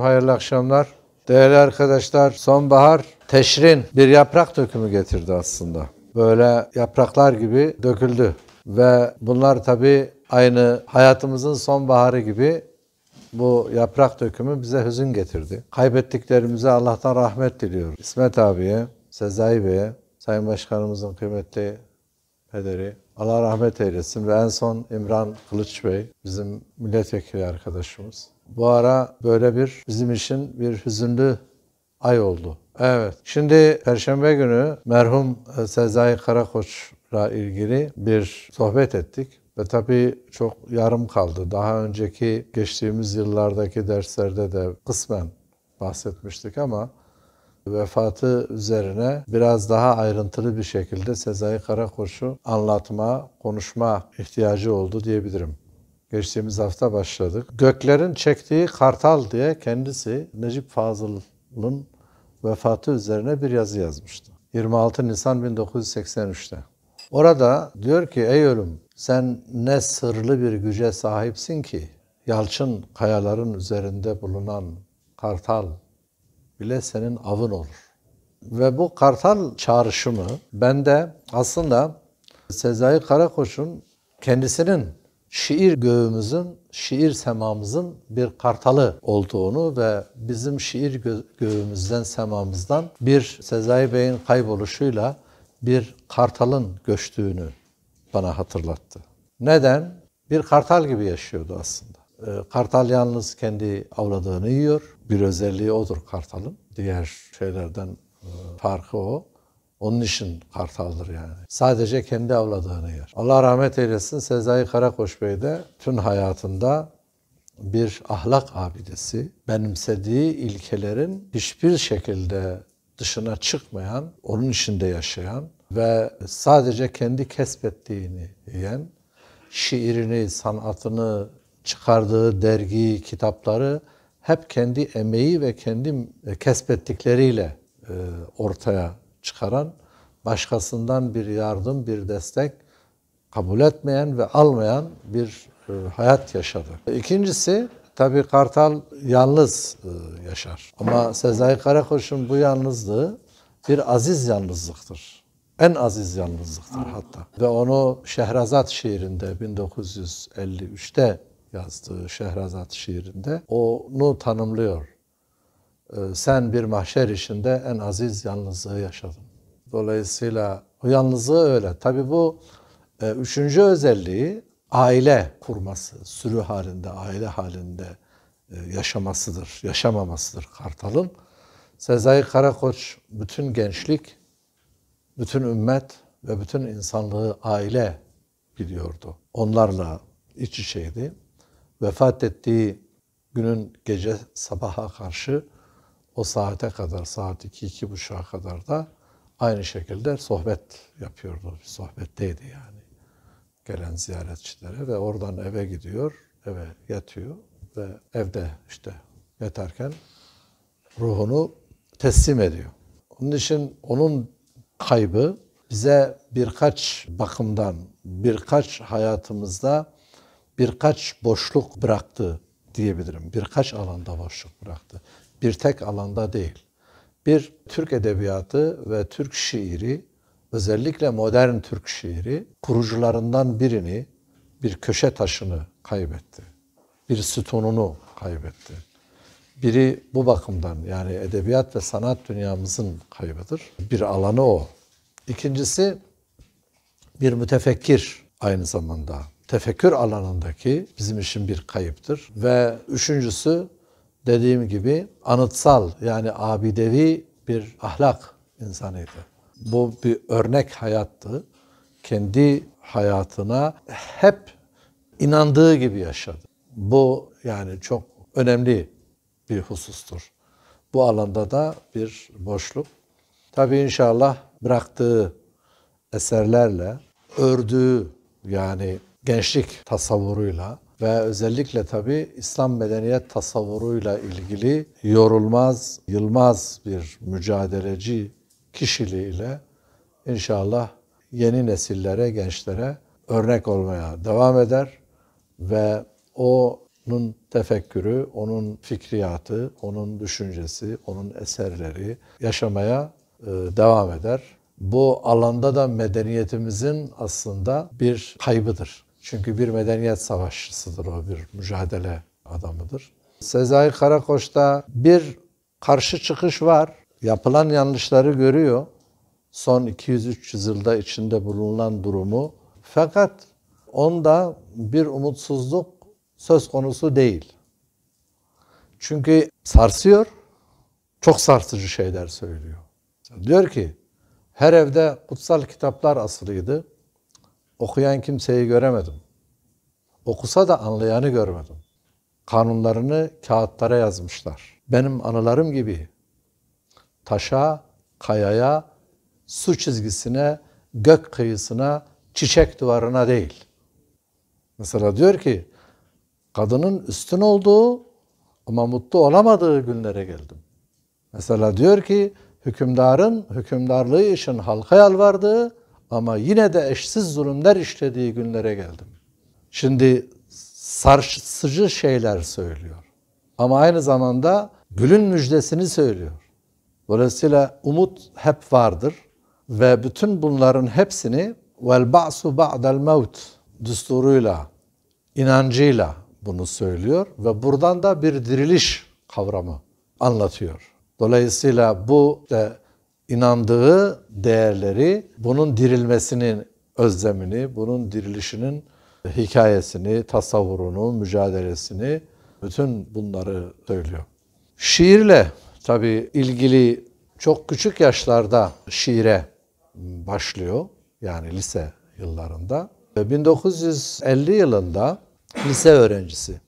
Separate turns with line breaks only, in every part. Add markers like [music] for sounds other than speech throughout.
hayırlı akşamlar. Değerli arkadaşlar, sonbahar teşrin bir yaprak dökümü getirdi aslında. Böyle yapraklar gibi döküldü. Ve bunlar tabii aynı hayatımızın sonbaharı gibi bu yaprak dökümü bize hüzün getirdi. Kaybettiklerimize Allah'tan rahmet diliyoruz. İsmet abiye, Sezai Bey'e, Sayın Başkanımızın kıymetli pederi, Allah rahmet eylesin ve en son İmran Kılıç Bey, bizim milletvekili arkadaşımız. Bu ara böyle bir bizim için bir hüzünlü ay oldu. Evet. Şimdi Perşembe günü merhum e, Sezai Karakoç'la ilgili bir sohbet ettik. Ve tabii çok yarım kaldı. Daha önceki geçtiğimiz yıllardaki derslerde de kısmen bahsetmiştik ama vefatı üzerine biraz daha ayrıntılı bir şekilde Sezai Karakoç'u anlatma, konuşma ihtiyacı oldu diyebilirim. Geçtiğimiz hafta başladık. Göklerin çektiği kartal diye kendisi Necip Fazıl'ın vefatı üzerine bir yazı yazmıştı. 26 Nisan 1983'te. Orada diyor ki ey ölüm sen ne sırlı bir güce sahipsin ki yalçın kayaların üzerinde bulunan kartal bile senin avın olur. Ve bu kartal çağrışımı bende aslında Sezai Karakoç'un kendisinin şiir göğümüzün, şiir semamızın bir kartalı olduğunu ve bizim şiir gö göğümüzden, semamızdan bir Sezai Bey'in kayboluşuyla bir kartalın göçtüğünü bana hatırlattı. Neden? Bir kartal gibi yaşıyordu aslında. Ee, kartal yalnız kendi avladığını yiyor. Bir özelliği odur kartalın. Diğer şeylerden e, farkı o. Onun için kartaldır yani. Sadece kendi avladığını yer. Allah rahmet eylesin Sezai Karakoç Bey de tüm hayatında bir ahlak abidesi, benimsediği ilkelerin hiçbir şekilde dışına çıkmayan, onun içinde yaşayan ve sadece kendi kesbettiğini yiyen, şiirini, sanatını, çıkardığı dergi, kitapları hep kendi emeği ve kendi kesbettikleriyle e, ortaya çıkaran, başkasından bir yardım, bir destek kabul etmeyen ve almayan bir e, hayat yaşadı. İkincisi tabii Kartal yalnız e, yaşar. Ama Sezai Karakoç'un bu yalnızlığı bir aziz yalnızlıktır. En aziz yalnızlıktır hatta. Ve onu Şehrazat şiirinde 1953'te yazdığı Şehrazat şiirinde onu tanımlıyor. Ee, sen bir mahşer işinde en aziz yalnızlığı yaşadın. Dolayısıyla o yalnızlığı öyle. Tabi bu e, üçüncü özelliği aile kurması, sürü halinde, aile halinde e, yaşamasıdır, yaşamamasıdır Kartal'ın. Sezai Karakoç bütün gençlik, bütün ümmet ve bütün insanlığı aile biliyordu. Onlarla iç içeydi. Vefat ettiği günün gece sabaha karşı o saate kadar, saat 2 iki, iki buçuğa kadar da aynı şekilde sohbet yapıyordu. Bir sohbetteydi yani. Gelen ziyaretçilere ve oradan eve gidiyor, eve yatıyor ve evde işte yatarken ruhunu teslim ediyor. Onun için onun kaybı bize birkaç bakımdan, birkaç hayatımızda birkaç boşluk bıraktı diyebilirim. Birkaç alanda boşluk bıraktı bir tek alanda değil. Bir Türk edebiyatı ve Türk şiiri özellikle modern Türk şiiri kurucularından birini, bir köşe taşını kaybetti. Bir sütununu kaybetti. Biri bu bakımdan yani edebiyat ve sanat dünyamızın kaybıdır. Bir alanı o. İkincisi bir mütefekkir aynı zamanda. Tefekkür alanındaki bizim için bir kayıptır. Ve üçüncüsü dediğim gibi anıtsal yani abidevi bir ahlak insanıydı. Bu bir örnek hayattı. Kendi hayatına hep inandığı gibi yaşadı. Bu yani çok önemli bir husustur. Bu alanda da bir boşluk. Tabi inşallah bıraktığı eserlerle, ördüğü yani gençlik tasavvuruyla ve özellikle tabi İslam medeniyet tasavvuruyla ilgili yorulmaz, yılmaz bir mücadeleci kişiliğiyle inşallah yeni nesillere, gençlere örnek olmaya devam eder ve onun tefekkürü, onun fikriyatı, onun düşüncesi, onun eserleri yaşamaya e, devam eder. Bu alanda da medeniyetimizin aslında bir kaybıdır. Çünkü bir medeniyet savaşçısıdır o, bir mücadele adamıdır. Sezai Karakoç'ta bir karşı çıkış var. Yapılan yanlışları görüyor. Son 200-300 yılda içinde bulunan durumu. Fakat onda bir umutsuzluk söz konusu değil. Çünkü sarsıyor, çok sarsıcı şeyler söylüyor. Diyor ki, her evde kutsal kitaplar asılıydı okuyan kimseyi göremedim. Okusa da anlayanı görmedim. Kanunlarını kağıtlara yazmışlar. Benim anılarım gibi taşa, kayaya, su çizgisine, gök kıyısına, çiçek duvarına değil. Mesela diyor ki, kadının üstün olduğu ama mutlu olamadığı günlere geldim. Mesela diyor ki, hükümdarın hükümdarlığı için halka yalvardığı ama yine de eşsiz zulümler işlediği günlere geldim. Şimdi sarsıcı şeyler söylüyor. Ama aynı zamanda gülün müjdesini söylüyor. Dolayısıyla umut hep vardır ve bütün bunların hepsini vel ba'su ba'del mevt düsturuyla, inancıyla bunu söylüyor ve buradan da bir diriliş kavramı anlatıyor. Dolayısıyla bu işte inandığı değerleri, bunun dirilmesinin özlemini, bunun dirilişinin hikayesini, tasavvurunu, mücadelesini, bütün bunları söylüyor. Şiirle tabi ilgili çok küçük yaşlarda şiire başlıyor. Yani lise yıllarında. 1950 yılında lise öğrencisi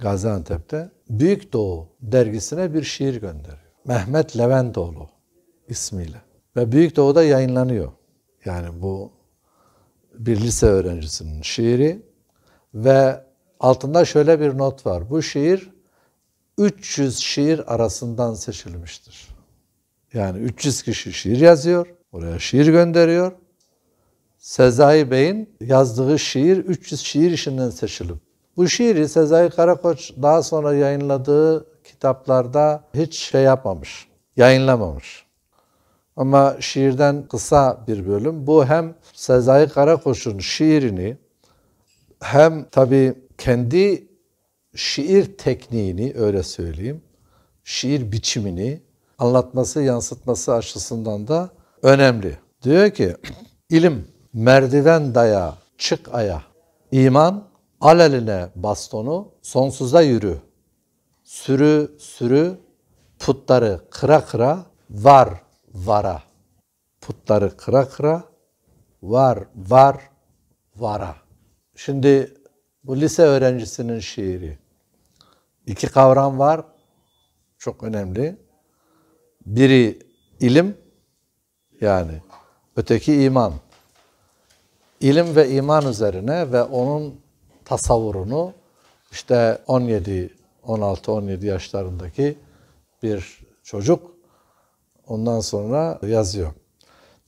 Gaziantep'te Büyük Doğu dergisine bir şiir gönderiyor. Mehmet Leventoğlu ismiyle. Ve Büyük Doğu'da yayınlanıyor. Yani bu bir lise öğrencisinin şiiri ve altında şöyle bir not var. Bu şiir 300 şiir arasından seçilmiştir. Yani 300 kişi şiir yazıyor, oraya şiir gönderiyor. Sezai Bey'in yazdığı şiir 300 şiir işinden seçilip bu şiiri Sezai Karakoç daha sonra yayınladığı kitaplarda hiç şey yapmamış, yayınlamamış. Ama şiirden kısa bir bölüm. Bu hem Sezai Karakoç'un şiirini hem tabi kendi şiir tekniğini öyle söyleyeyim, şiir biçimini anlatması, yansıtması açısından da önemli. Diyor ki, ilim merdiven daya, çık aya. İman al eline bastonu, sonsuza yürü. Sürü sürü, putları kıra kıra, var vara. Putları kıra kıra var var vara. Şimdi bu lise öğrencisinin şiiri. İki kavram var. Çok önemli. Biri ilim yani öteki iman. İlim ve iman üzerine ve onun tasavvurunu işte 17, 16, 17 yaşlarındaki bir çocuk Ondan sonra yazıyor.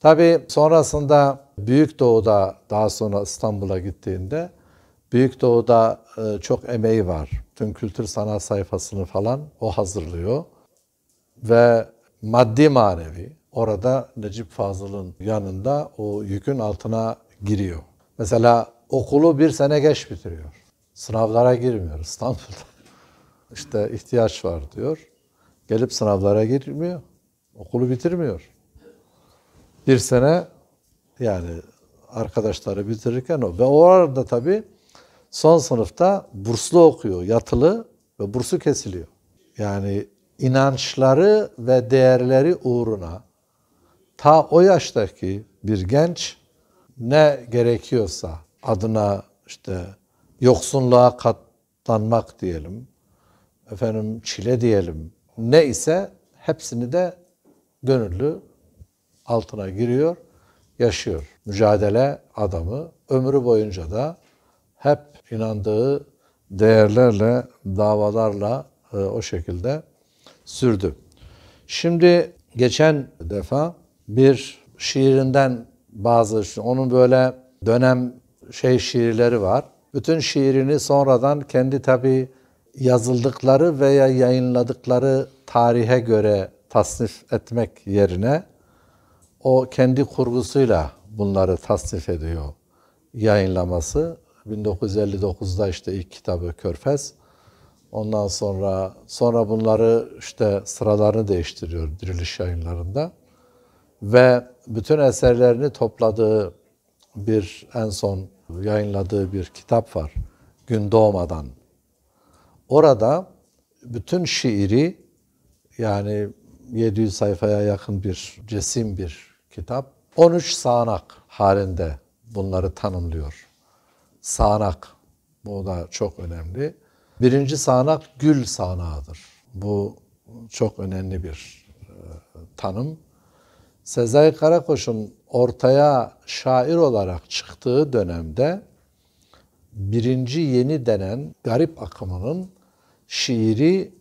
tabi sonrasında Büyük Doğu'da daha sonra İstanbul'a gittiğinde Büyük Doğu'da e, çok emeği var. Tüm kültür sanat sayfasını falan o hazırlıyor. Ve maddi manevi orada Necip Fazıl'ın yanında o yükün altına giriyor. Mesela okulu bir sene geç bitiriyor. Sınavlara girmiyor İstanbul'da. [laughs] İşte ihtiyaç var diyor. Gelip sınavlara girmiyor. Okulu bitirmiyor. Bir sene yani arkadaşları bitirirken o. Ve o arada tabii son sınıfta burslu okuyor, yatılı ve bursu kesiliyor. Yani inançları ve değerleri uğruna ta o yaştaki bir genç ne gerekiyorsa adına işte yoksunluğa katlanmak diyelim, efendim çile diyelim, ne ise hepsini de gönüllü altına giriyor, yaşıyor. Mücadele adamı ömrü boyunca da hep inandığı değerlerle, davalarla e, o şekilde sürdü. Şimdi geçen defa bir şiirinden bazı, onun böyle dönem şey şiirleri var. Bütün şiirini sonradan kendi tabi yazıldıkları veya yayınladıkları tarihe göre tasnif etmek yerine o kendi kurgusuyla bunları tasnif ediyor yayınlaması. 1959'da işte ilk kitabı Körfez. Ondan sonra sonra bunları işte sıralarını değiştiriyor diriliş yayınlarında. Ve bütün eserlerini topladığı bir en son yayınladığı bir kitap var. Gün doğmadan. Orada bütün şiiri yani 700 sayfaya yakın bir cesim bir kitap. 13 sağanak halinde bunları tanımlıyor. Sağanak bu da çok önemli. Birinci sağanak gül sağanağıdır. Bu çok önemli bir e, tanım. Sezai Karakoç'un ortaya şair olarak çıktığı dönemde birinci yeni denen garip akımının şiiri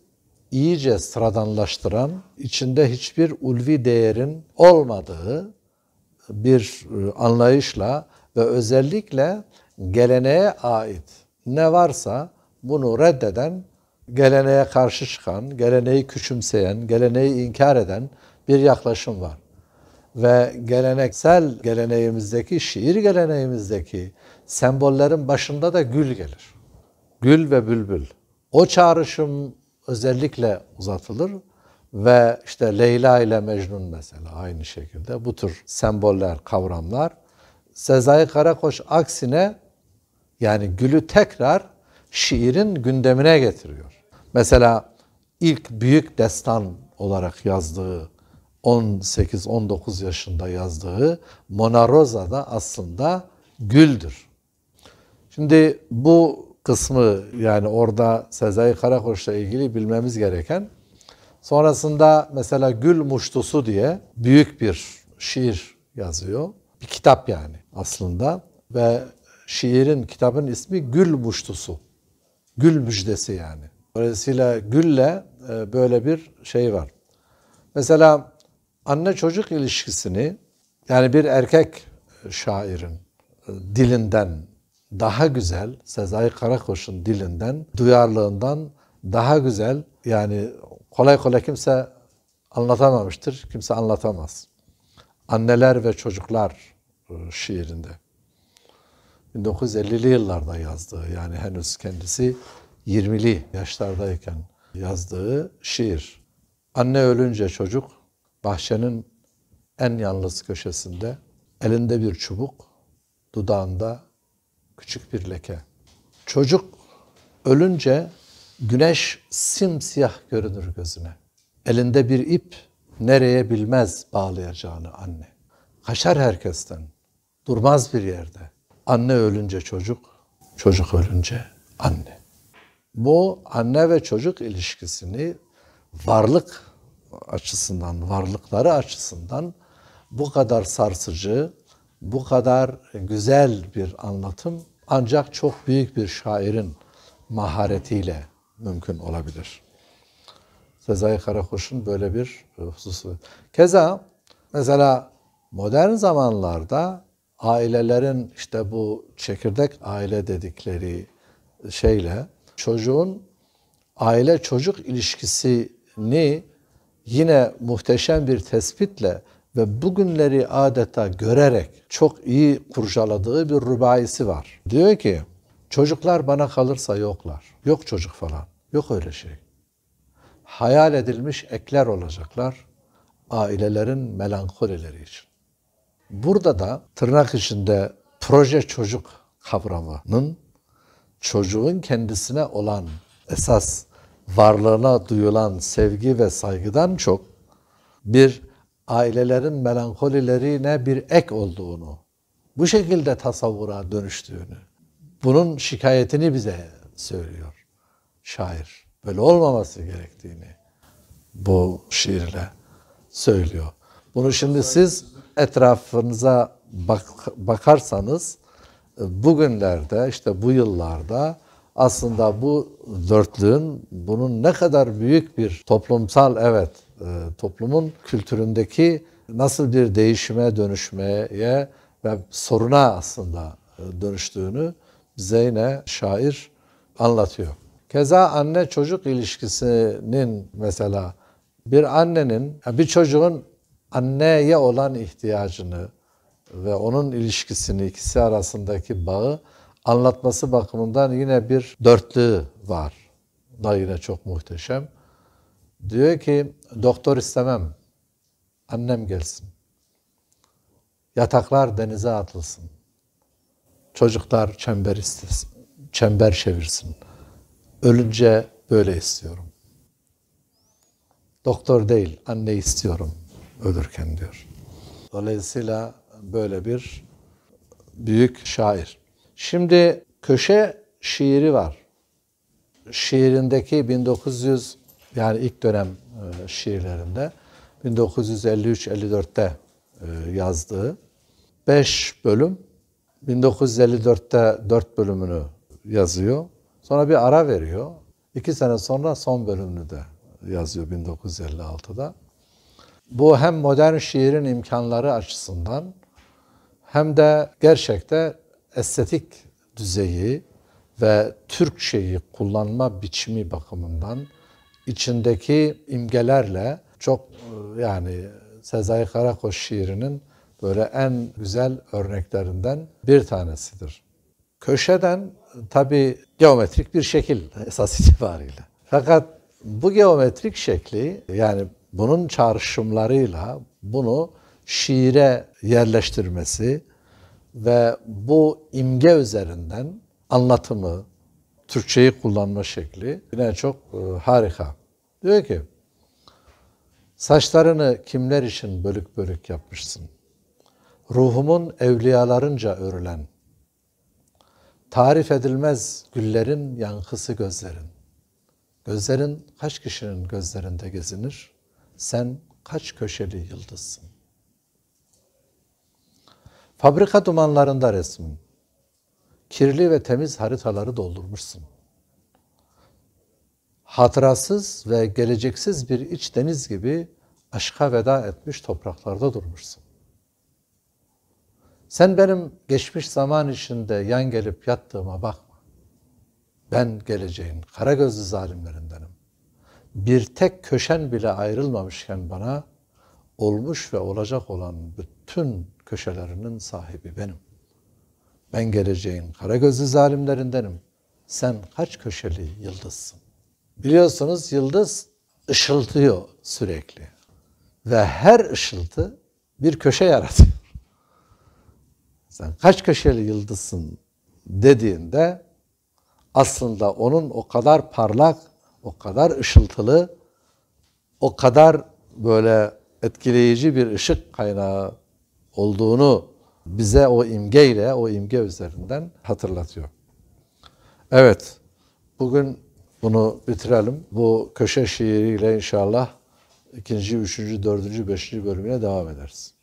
iyice sıradanlaştıran, içinde hiçbir ulvi değerin olmadığı bir e, anlayışla ve özellikle geleneğe ait ne varsa bunu reddeden, geleneğe karşı çıkan, geleneği küçümseyen, geleneği inkar eden bir yaklaşım var. Ve geleneksel geleneğimizdeki, şiir geleneğimizdeki sembollerin başında da gül gelir. Gül ve bülbül. O çağrışım özellikle uzatılır ve işte Leyla ile Mecnun mesela aynı şekilde bu tür semboller, kavramlar. Sezai Karakoç aksine yani gülü tekrar şiirin gündemine getiriyor. Mesela ilk büyük destan olarak yazdığı 18-19 yaşında yazdığı Mona Rosa da aslında güldür. Şimdi bu kısmı yani orada Sezai Karakoç'la ilgili bilmemiz gereken. Sonrasında mesela Gül Muştusu diye büyük bir şiir yazıyor. Bir kitap yani aslında ve şiirin, kitabın ismi Gül Muştusu. Gül müjdesi yani. Dolayısıyla gülle e, böyle bir şey var. Mesela anne çocuk ilişkisini yani bir erkek şairin e, dilinden daha güzel Sezai Karakoç'un dilinden, duyarlılığından daha güzel yani kolay kolay kimse anlatamamıştır, kimse anlatamaz. Anneler ve Çocuklar e, şiirinde. 1950'li yıllarda yazdığı yani henüz kendisi 20'li yaşlardayken yazdığı şiir. Anne ölünce çocuk bahçenin en yalnız köşesinde elinde bir çubuk, dudağında Küçük bir leke. Çocuk ölünce güneş simsiyah görünür gözüne. Elinde bir ip nereye bilmez bağlayacağını anne. Kaşar herkesten. Durmaz bir yerde. Anne ölünce çocuk, çocuk ölünce anne. Bu anne ve çocuk ilişkisini varlık açısından, varlıkları açısından bu kadar sarsıcı, bu kadar güzel bir anlatım ancak çok büyük bir şairin maharetiyle mümkün olabilir. Sezai Karakoç'un böyle bir e, hususu. Keza mesela modern zamanlarda ailelerin işte bu çekirdek aile dedikleri şeyle çocuğun aile çocuk ilişkisini yine muhteşem bir tespitle ve bugünleri adeta görerek çok iyi kurcaladığı bir rubaisi var. Diyor ki çocuklar bana kalırsa yoklar. Yok çocuk falan. Yok öyle şey. Hayal edilmiş ekler olacaklar ailelerin melankolileri için. Burada da tırnak içinde proje çocuk kavramının çocuğun kendisine olan esas varlığına duyulan sevgi ve saygıdan çok bir ailelerin melankolilerine bir ek olduğunu, bu şekilde tasavvura dönüştüğünü, bunun şikayetini bize söylüyor şair. Böyle olmaması gerektiğini bu şiirle söylüyor. Bunu şimdi siz etrafınıza bak, bakarsanız bugünlerde işte bu yıllarda aslında bu dörtlüğün bunun ne kadar büyük bir toplumsal evet e, toplumun kültüründeki nasıl bir değişime, dönüşmeye ve soruna aslında e, dönüştüğünü bize yine şair anlatıyor. Keza anne çocuk ilişkisinin mesela bir annenin, bir çocuğun anneye olan ihtiyacını ve onun ilişkisini, ikisi arasındaki bağı anlatması bakımından yine bir dörtlü var. Da yine çok muhteşem. Diyor ki doktor istemem. Annem gelsin. Yataklar denize atılsın. Çocuklar çember istesin. Çember çevirsin. Ölünce böyle istiyorum. Doktor değil, anne istiyorum ölürken diyor. Dolayısıyla böyle bir büyük şair. Şimdi köşe şiiri var. Şiirindeki 1900 yani ilk dönem e, şiirlerinde 1953-54'te e, yazdığı 5 bölüm 1954'te 4 bölümünü yazıyor. Sonra bir ara veriyor. 2 sene sonra son bölümünü de yazıyor 1956'da. Bu hem modern şiirin imkanları açısından hem de gerçekte estetik düzeyi ve Türkçeyi kullanma biçimi bakımından içindeki imgelerle çok e, yani Sezai Karakoş şiirinin böyle en güzel örneklerinden bir tanesidir. Köşeden tabi geometrik bir şekil esas [laughs] itibariyle. Fakat bu geometrik şekli yani bunun çağrışımlarıyla bunu şiire yerleştirmesi ve bu imge üzerinden anlatımı, Türkçeyi kullanma şekli yine çok e, harika. Diyor ki, saçlarını kimler için bölük bölük yapmışsın? Ruhumun evliyalarınca örülen, tarif edilmez güllerin yankısı gözlerin. Gözlerin kaç kişinin gözlerinde gezinir? Sen kaç köşeli yıldızsın? Fabrika dumanlarında resmin kirli ve temiz haritaları doldurmuşsun. Hatırasız ve geleceksiz bir iç deniz gibi aşka veda etmiş topraklarda durmuşsun. Sen benim geçmiş zaman içinde yan gelip yattığıma bakma. Ben geleceğin kara gözlü zalimlerindenim. Bir tek köşen bile ayrılmamışken bana olmuş ve olacak olan bütün köşelerinin sahibi benim. Ben geleceğin Karagözlü zalimlerindenim. Sen kaç köşeli yıldızsın? Biliyorsunuz yıldız ışıltıyor sürekli. Ve her ışıltı bir köşe yaratıyor. Sen kaç köşeli yıldızsın dediğinde aslında onun o kadar parlak, o kadar ışıltılı, o kadar böyle etkileyici bir ışık kaynağı olduğunu bize o imgeyle, o imge üzerinden hatırlatıyor. Evet, bugün bunu bitirelim. Bu köşe şiiriyle inşallah ikinci, üçüncü, dördüncü, beşinci bölümüne devam ederiz.